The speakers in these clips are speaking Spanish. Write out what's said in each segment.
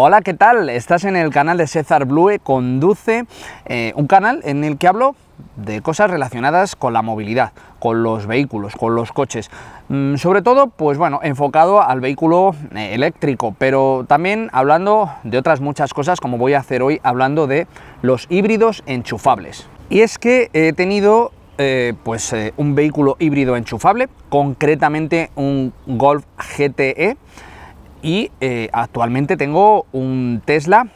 Hola, ¿qué tal? Estás en el canal de César Blue, conduce eh, un canal en el que hablo de cosas relacionadas con la movilidad, con los vehículos, con los coches. Mm, sobre todo, pues bueno, enfocado al vehículo eh, eléctrico, pero también hablando de otras muchas cosas, como voy a hacer hoy, hablando de los híbridos enchufables. Y es que he tenido eh, pues un vehículo híbrido enchufable, concretamente un Golf GTE, y eh, actualmente tengo un Tesla,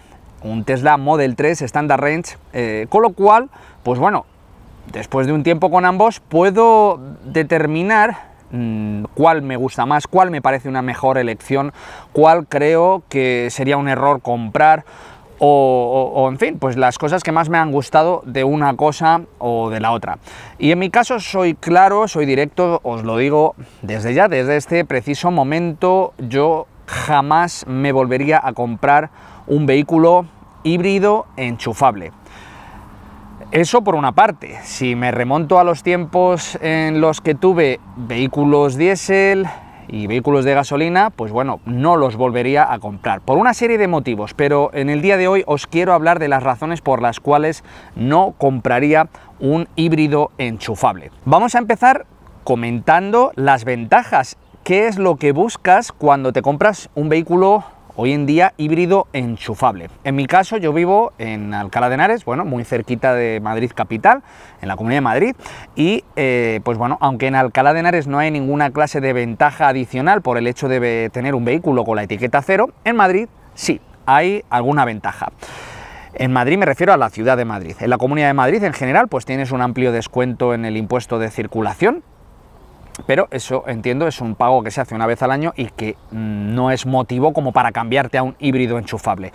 un Tesla Model 3 Standard Range, eh, con lo cual, pues bueno, después de un tiempo con ambos puedo determinar mm, cuál me gusta más, cuál me parece una mejor elección, cuál creo que sería un error comprar o, o, en fin, pues las cosas que más me han gustado de una cosa o de la otra. Y en mi caso soy claro, soy directo, os lo digo desde ya, desde este preciso momento yo jamás me volvería a comprar un vehículo híbrido enchufable. Eso por una parte, si me remonto a los tiempos en los que tuve vehículos diésel y vehículos de gasolina, pues bueno, no los volvería a comprar por una serie de motivos, pero en el día de hoy os quiero hablar de las razones por las cuales no compraría un híbrido enchufable. Vamos a empezar comentando las ventajas qué es lo que buscas cuando te compras un vehículo hoy en día híbrido enchufable. En mi caso yo vivo en Alcalá de Henares, bueno, muy cerquita de Madrid capital, en la Comunidad de Madrid, y eh, pues bueno, aunque en Alcalá de Henares no hay ninguna clase de ventaja adicional por el hecho de tener un vehículo con la etiqueta cero, en Madrid sí, hay alguna ventaja. En Madrid me refiero a la ciudad de Madrid. En la Comunidad de Madrid en general pues tienes un amplio descuento en el impuesto de circulación, pero eso, entiendo, es un pago que se hace una vez al año y que no es motivo como para cambiarte a un híbrido enchufable.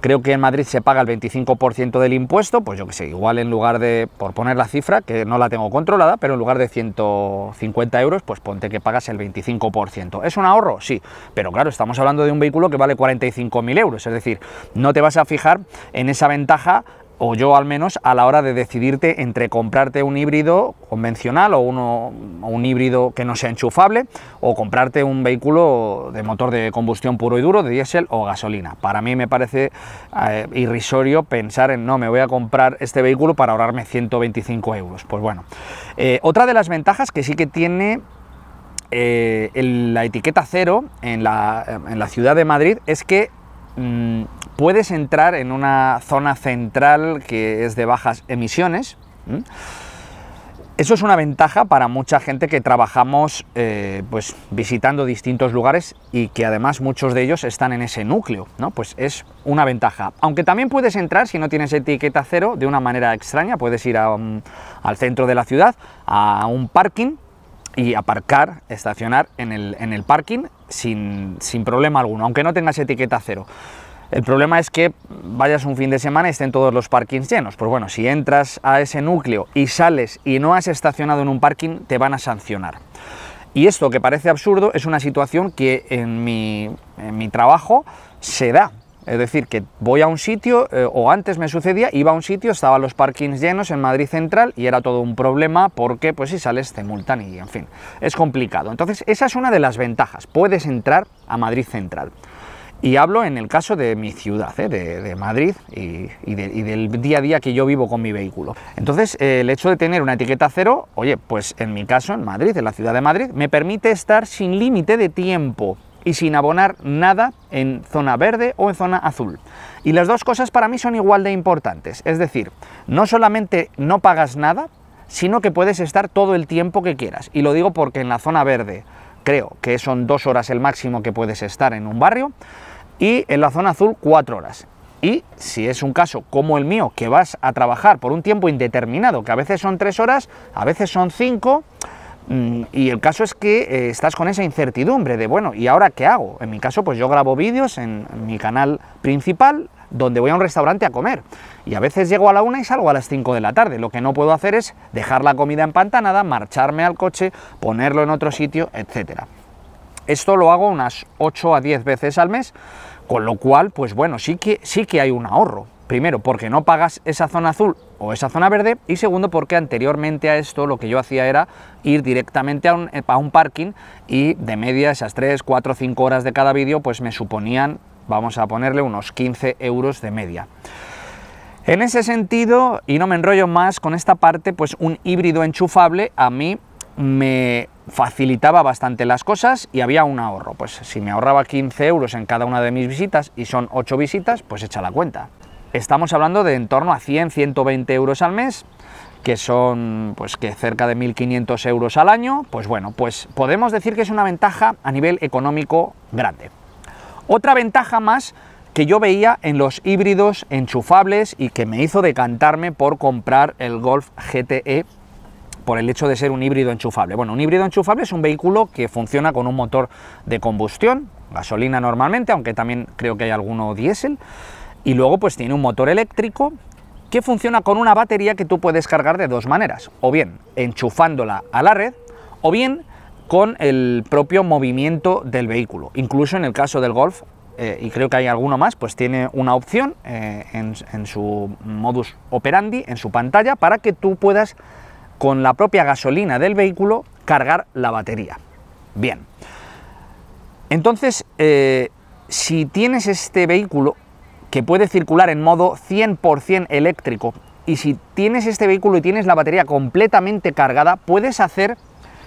Creo que en Madrid se paga el 25% del impuesto, pues yo que sé, igual en lugar de, por poner la cifra, que no la tengo controlada, pero en lugar de 150 euros, pues ponte que pagas el 25%. ¿Es un ahorro? Sí, pero claro, estamos hablando de un vehículo que vale 45.000 euros, es decir, no te vas a fijar en esa ventaja o yo al menos, a la hora de decidirte entre comprarte un híbrido convencional o, uno, un híbrido que no sea enchufable o comprarte un vehículo de motor de combustión puro y duro, de diésel o gasolina. Para mí me parece eh, irrisorio pensar en no, me voy a comprar este vehículo para ahorrarme 125 euros. Pues bueno, eh, otra de las ventajas que sí que tiene eh, la etiqueta cero en la, en la, ciudad de Madrid es que... Mm, puedes entrar en una zona central que es de bajas emisiones. Eso es una ventaja para mucha gente que trabajamos eh, pues, visitando distintos lugares y que además muchos de ellos están en ese núcleo, Pues es una ventaja. Aunque también puedes entrar, si no tienes etiqueta cero, de una manera extraña, puedes ir al centro de la ciudad, a un parking y aparcar, estacionar en el, parking sin, sin problema alguno, aunque no tengas etiqueta cero. El problema es que vayas un fin de semana y estén todos los parkings llenos. Pues bueno, si entras a ese núcleo y sales y no has estacionado en un parking, te van a sancionar. Y esto que parece absurdo es una situación que en mi, trabajo se da. Es decir, que voy a un sitio, eh, o antes me sucedía, iba a un sitio, estaban los parkings llenos en Madrid Central y era todo un problema porque, pues si sales, te multan y en fin, es complicado. Entonces, esa es una de las ventajas, puedes entrar a Madrid Central. Y hablo en el caso de mi ciudad, ¿eh? de, Madrid, y, del día a día que yo vivo con mi vehículo. Entonces, eh, el hecho de tener una etiqueta cero, oye, pues en mi caso, en Madrid, en la ciudad de Madrid, me permite estar sin límite de tiempo y sin abonar nada en zona verde o en zona azul. Y las dos cosas para mí son igual de importantes. Es decir, no solamente no pagas nada, sino que puedes estar todo el tiempo que quieras. Y lo digo porque en la zona verde creo que son dos horas el máximo que puedes estar en un barrio y en la zona azul cuatro horas. Y si es un caso como el mío, que vas a trabajar por un tiempo indeterminado, que a veces son tres horas, a veces son 5, mm, y el caso es que eh, estás con esa incertidumbre de, bueno, ¿y ahora qué hago? En mi caso, pues yo grabo vídeos en mi canal principal, donde voy a un restaurante a comer. Y a veces llego a la una y salgo a las 5 de la tarde. Lo que no puedo hacer es dejar la comida empantanada, marcharme al coche, ponerlo en otro sitio, etcétera. Esto lo hago unas 8 a 10 veces al mes, con lo cual, pues bueno, sí que, sí que hay un ahorro. Primero, porque no pagas esa zona azul o esa zona verde. Y segundo, porque anteriormente a esto lo que yo hacía era ir directamente a un, eh, a un parking y de media esas 3, 4, 5 horas de cada vídeo pues me suponían, vamos a ponerle, unos 15 euros de media. En ese sentido, y no me enrollo más con esta parte, pues un híbrido enchufable a mí me facilitaba bastante las cosas y había un ahorro. Pues si me ahorraba 15 euros en cada una de mis visitas y son 8 visitas, pues echa la cuenta. Estamos hablando de en torno a 100, 120 euros al mes, que son pues que cerca de 1.500 euros al año. Pues bueno, pues podemos decir que es una ventaja a nivel económico grande. Otra ventaja más que yo veía en los híbridos enchufables y que me hizo decantarme por comprar el Golf GTE por el hecho de ser un híbrido enchufable. Bueno, un híbrido enchufable es un vehículo que funciona con un motor de combustión, gasolina normalmente, aunque también creo que hay alguno diésel, y luego pues tiene un motor eléctrico que funciona con una batería que tú puedes cargar de dos maneras, o bien enchufándola a la red, o bien con el propio movimiento del vehículo. Incluso en el caso del Golf, eh, y creo que hay alguno más, pues tiene una opción eh, en su modus operandi, en su pantalla, para que tú puedas con la propia gasolina del vehículo cargar la batería. Bien. Entonces, eh, si tienes este vehículo que puede circular en modo 100% eléctrico y si tienes este vehículo y tienes la batería completamente cargada, puedes hacer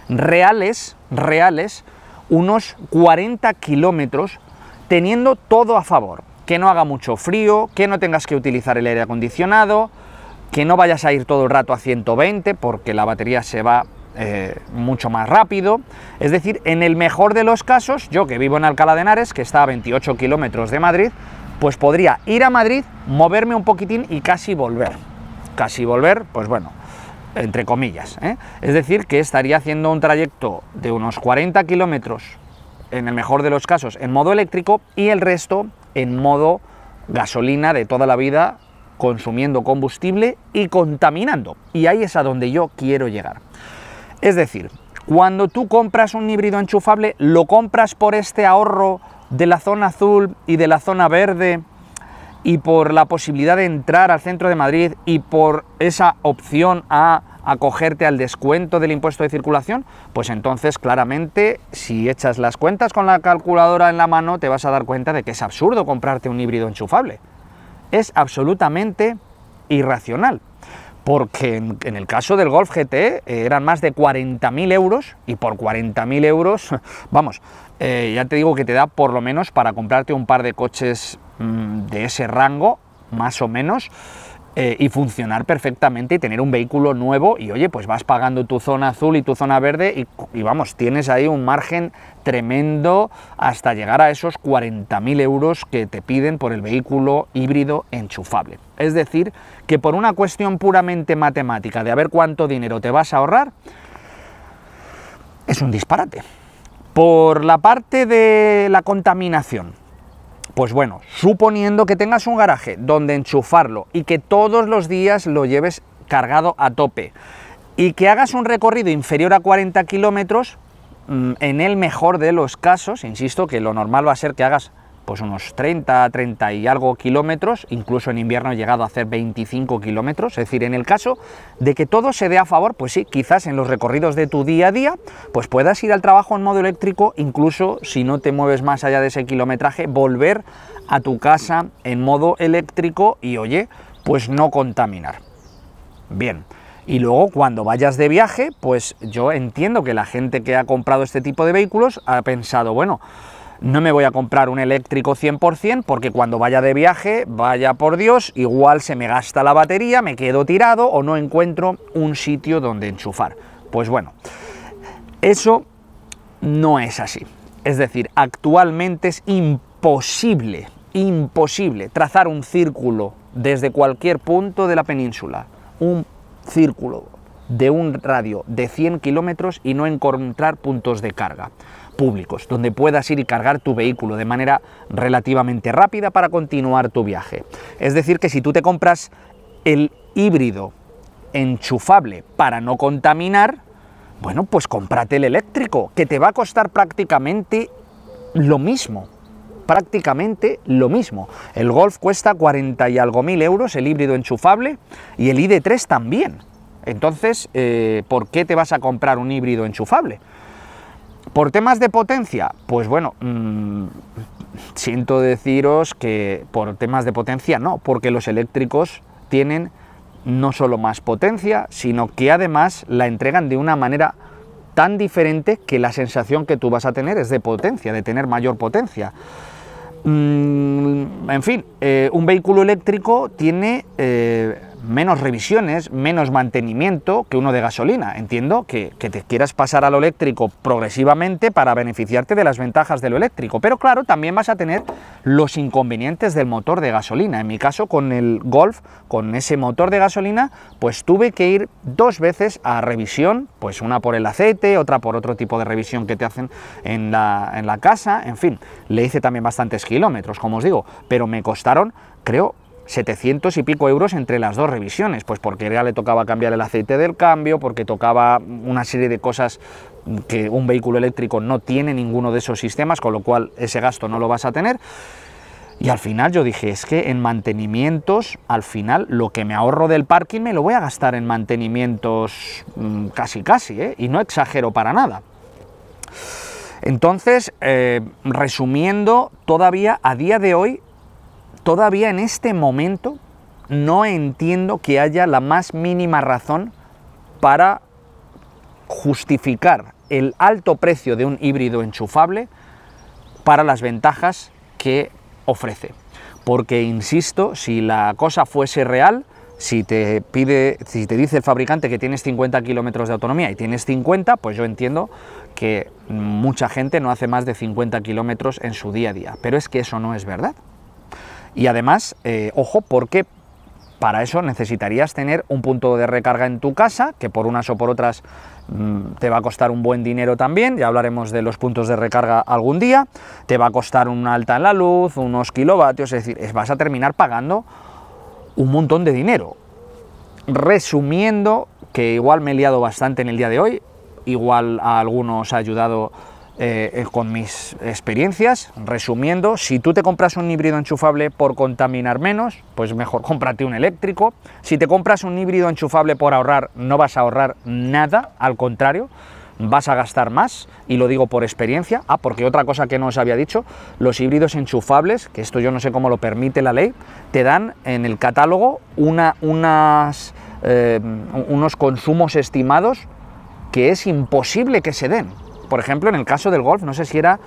reales, reales, unos 40 kilómetros teniendo todo a favor. Que no haga mucho frío, que no tengas que utilizar el aire acondicionado, que no vayas a ir todo el rato a 120 porque la batería se va eh, mucho más rápido. Es decir, en el mejor de los casos, yo que vivo en Alcalá de Henares, que está a 28 kilómetros de Madrid, pues podría ir a Madrid, moverme un poquitín y casi volver. Casi volver, pues bueno, entre comillas. ¿eh? Es decir, que estaría haciendo un trayecto de unos 40 kilómetros, en el mejor de los casos, en modo eléctrico y el resto en modo gasolina de toda la vida consumiendo combustible y contaminando. Y ahí es a donde yo quiero llegar. Es decir, cuando tú compras un híbrido enchufable, lo compras por este ahorro de la zona azul y de la zona verde y por la posibilidad de entrar al centro de Madrid y por esa opción a acogerte al descuento del impuesto de circulación, pues entonces claramente si echas las cuentas con la calculadora en la mano te vas a dar cuenta de que es absurdo comprarte un híbrido enchufable es absolutamente irracional. Porque en, el caso del Golf GT e, eh, eran más de 40.000 euros y por 40.000 euros, vamos, eh, ya te digo que te da por lo menos para comprarte un par de coches mm, de ese rango, más o menos, eh, y funcionar perfectamente y tener un vehículo nuevo y oye, pues vas pagando tu zona azul y tu zona verde y, y vamos, tienes ahí un margen tremendo hasta llegar a esos 40.000 euros que te piden por el vehículo híbrido enchufable. Es decir, que por una cuestión puramente matemática de a ver cuánto dinero te vas a ahorrar, es un disparate. Por la parte de la contaminación, pues bueno, suponiendo que tengas un garaje donde enchufarlo y que todos los días lo lleves cargado a tope y que hagas un recorrido inferior a 40 kilómetros, mm, en el mejor de los casos, insisto que lo normal va a ser que hagas pues unos 30, 30 y algo kilómetros, incluso en invierno he llegado a hacer 25 kilómetros, es decir, en el caso de que todo se dé a favor, pues sí, quizás en los recorridos de tu día a día, pues puedas ir al trabajo en modo eléctrico, incluso si no te mueves más allá de ese kilometraje, volver a tu casa en modo eléctrico y oye, pues no contaminar. Bien. Y luego cuando vayas de viaje, pues yo entiendo que la gente que ha comprado este tipo de vehículos ha pensado, bueno, no me voy a comprar un eléctrico 100% porque cuando vaya de viaje, vaya por Dios, igual se me gasta la batería, me quedo tirado o no encuentro un sitio donde enchufar. Pues bueno, eso no es así. Es decir, actualmente es imposible, imposible trazar un círculo desde cualquier punto de la península, un círculo de un radio de 100 kilómetros y no encontrar puntos de carga públicos, donde puedas ir y cargar tu vehículo de manera relativamente rápida para continuar tu viaje. Es decir, que si tú te compras el híbrido enchufable para no contaminar, bueno, pues cómprate el eléctrico, que te va a costar prácticamente lo mismo. Prácticamente lo mismo. El Golf cuesta 40 y algo mil euros, el híbrido enchufable, y el ID3 también. Entonces, eh, ¿por qué te vas a comprar un híbrido enchufable? Por temas de potencia, pues bueno, mm, siento deciros que por temas de potencia no, porque los eléctricos tienen no solo más potencia, sino que además la entregan de una manera tan diferente que la sensación que tú vas a tener es de potencia, de tener mayor potencia. Mm, en fin, eh, un vehículo eléctrico tiene eh, menos revisiones, menos mantenimiento que uno de gasolina. Entiendo que, te quieras pasar a lo eléctrico progresivamente para beneficiarte de las ventajas de lo eléctrico, pero claro, también vas a tener los inconvenientes del motor de gasolina. En mi caso, con el Golf, con ese motor de gasolina, pues tuve que ir dos veces a revisión, pues una por el aceite, otra por otro tipo de revisión que te hacen en la casa, en fin, le hice también bastantes kilómetros, como os digo, pero me costaron, creo, 700 y pico euros entre las dos revisiones, pues porque ya le tocaba cambiar el aceite del cambio, porque tocaba una serie de cosas que un vehículo eléctrico no tiene ninguno de esos sistemas, con lo cual ese gasto no lo vas a tener. Y al final yo dije, es que en mantenimientos, al final lo que me ahorro del parking me lo voy a gastar en mantenimientos mm, casi casi, ¿eh? y no exagero para nada. Entonces, eh, resumiendo, todavía a día de hoy Todavía en este momento no entiendo que haya la más mínima razón para justificar el alto precio de un híbrido enchufable para las ventajas que ofrece. Porque, insisto, si la cosa fuese real, si te pide, si te dice el fabricante que tienes 50 kilómetros de autonomía y tienes 50, pues yo entiendo que mucha gente no hace más de 50 kilómetros en su día a día. Pero es que eso no es verdad. Y además, eh, ojo, porque para eso necesitarías tener un punto de recarga en tu casa, que por unas o por otras mm, te va a costar un buen dinero también, ya hablaremos de los puntos de recarga algún día, te va a costar una alta en la luz, unos kilovatios, es decir, vas a terminar pagando un montón de dinero. Resumiendo, que igual me he liado bastante en el día de hoy, igual a algunos ha ayudado eh, eh, con mis experiencias, resumiendo, si tú te compras un híbrido enchufable por contaminar menos, pues mejor cómprate un eléctrico. Si te compras un híbrido enchufable por ahorrar, no vas a ahorrar nada, al contrario, vas a gastar más, y lo digo por experiencia. Ah, porque otra cosa que no os había dicho, los híbridos enchufables, que esto yo no sé cómo lo permite la ley, te dan en el catálogo unas, eh, unos consumos estimados que es imposible que se den por ejemplo, en el caso del golf, no sé si era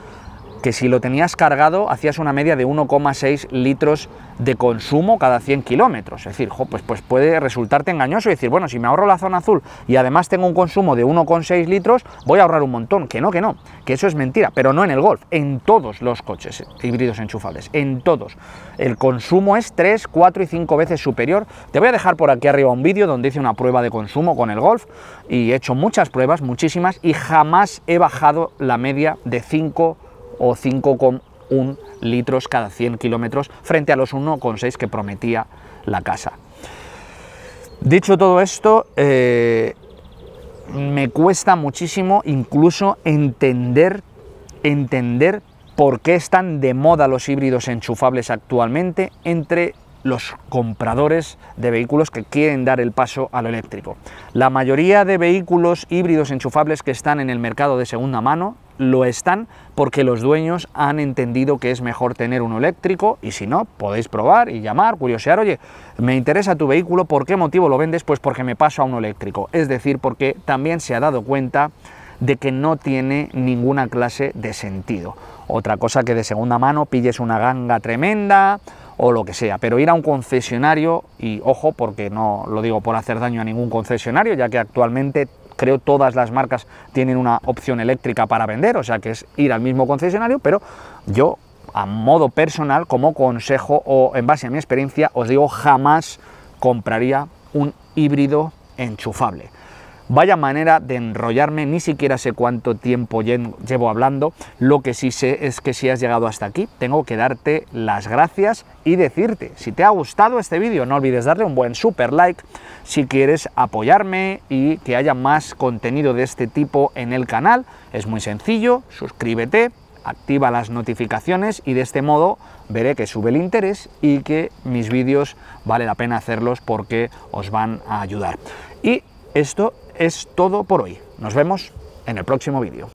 que si lo tenías cargado hacías una media de 1,6 litros de consumo cada 100 kilómetros. Es decir, pues, pues puede resultarte engañoso decir, bueno, si me ahorro la zona azul y además tengo un consumo de 1,6 litros, voy a ahorrar un montón. Que no, que no, que eso es mentira, pero no en el Golf, en todos los coches híbridos enchufables, en todos. El consumo es 3, 4 y 5 veces superior. Te voy a dejar por aquí arriba un vídeo donde hice una prueba de consumo con el Golf y he hecho muchas pruebas, muchísimas, y jamás he bajado la media de 5 o 5,1 litros cada 100 kilómetros frente a los 1,6 que prometía la casa. Dicho todo esto, eh, me cuesta muchísimo incluso entender, entender por qué están de moda los híbridos enchufables actualmente entre los compradores de vehículos que quieren dar el paso a lo eléctrico. La mayoría de vehículos híbridos enchufables que están en el mercado de segunda mano, lo están porque los dueños han entendido que es mejor tener uno eléctrico y si no, podéis probar y llamar, curiosear, oye, me interesa tu vehículo, ¿por qué motivo lo vendes? Pues porque me paso a uno eléctrico, es decir, porque también se ha dado cuenta de que no tiene ninguna clase de sentido. Otra cosa que de segunda mano pilles una ganga tremenda o lo que sea, pero ir a un concesionario, y ojo, porque no lo digo por hacer daño a ningún concesionario, ya que actualmente creo todas las marcas tienen una opción eléctrica para vender, o sea que es ir al mismo concesionario, pero yo a modo personal, como consejo o en base a mi experiencia, os digo jamás compraría un híbrido enchufable. Vaya manera de enrollarme, ni siquiera sé cuánto tiempo llevo hablando, lo que sí sé es que si has llegado hasta aquí, tengo que darte las gracias y decirte, si te ha gustado este vídeo, no olvides darle un buen super like, si quieres apoyarme y que haya más contenido de este tipo en el canal, es muy sencillo, suscríbete, activa las notificaciones y de este modo veré que sube el interés y que mis vídeos vale la pena hacerlos porque os van a ayudar. Y esto es todo por hoy. Nos vemos en el próximo vídeo.